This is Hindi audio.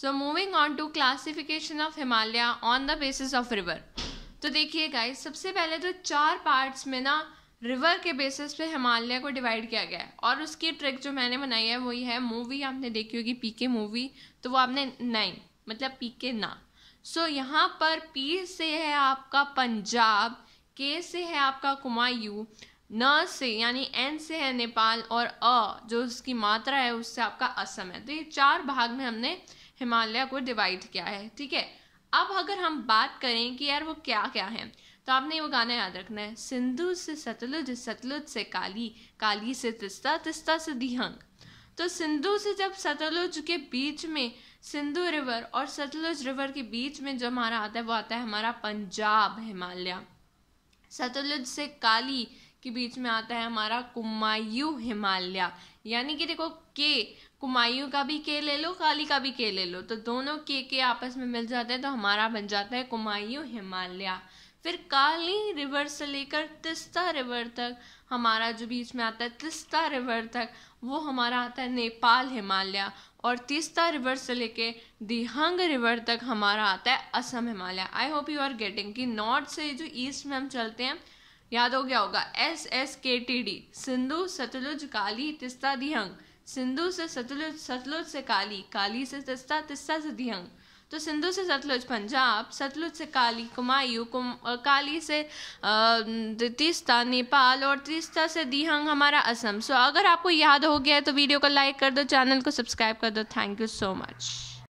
so moving on to classification of Himalaya on the basis of river तो देखिए गाइस सबसे पहले तो चार पार्ट्स में ना रिवर के बेसिस पे हिमालय को डिवाइड किया गया है और उसकी ट्रिक जो मैंने बनाई है वही है मूवी आपने देखी होगी पी के मूवी तो वो आपने नहीं मतलब पी के ना सो so, यहाँ पर पी से है आपका पंजाब के से है आपका कुमायूं न से यानी एन से है नेपाल और अ जो उसकी मात्रा है उससे आपका असम है तो ये चार भाग में हमने हिमालय को डिवाइड किया है ठीक है अब अगर हम बात करें कि यार वो क्या क्या है तो आपने वो गाना याद रखना है सिंधु से सतलुज सतलुज से काली काली से तिस्ता तिस्ता से दिहंग तो सिंधु से जब सतलुज के बीच में सिंधु रिवर और सतलुज रिवर के बीच में जो हमारा आता है वो आता है हमारा पंजाब हिमालय सतलुज से काली के बीच में आता है हमारा कुमायू हिमालय यानी कि देखो के कुमायू का भी के ले लो काली का भी के ले लो तो दोनों के के आपस में मिल जाते हैं तो हमारा बन जाता है कुमायू हिमालय फिर काली रिवर से लेकर तिस्ता रिवर तक हमारा जो बीच में आता है तिस्ता रिवर तक वो हमारा आता है नेपाल हिमालय और तिस्ता रिवर से लेके दिहंग रिवर तक हमारा आता है Assam Himalaya I hope you are getting कि नॉर्थ से जो ईस्ट में हम चलते हैं याद हो गया होगा S S K T D Sindhu Satluj Kali Teesta Dihang Sindhu से सतलुज सतलुज से काली काली से तिस्ता तिस्ता से दिहंग तो सिंधु से सतलुज पंजाब सतलुज से काली कुमायू कुम काली से तिस्ता नेपाल और तिस्ता से दिहंग हमारा असम सो अगर आपको याद हो गया है तो वीडियो को लाइक कर दो चैनल को सब्सक्राइब कर दो थैंक यू सो मच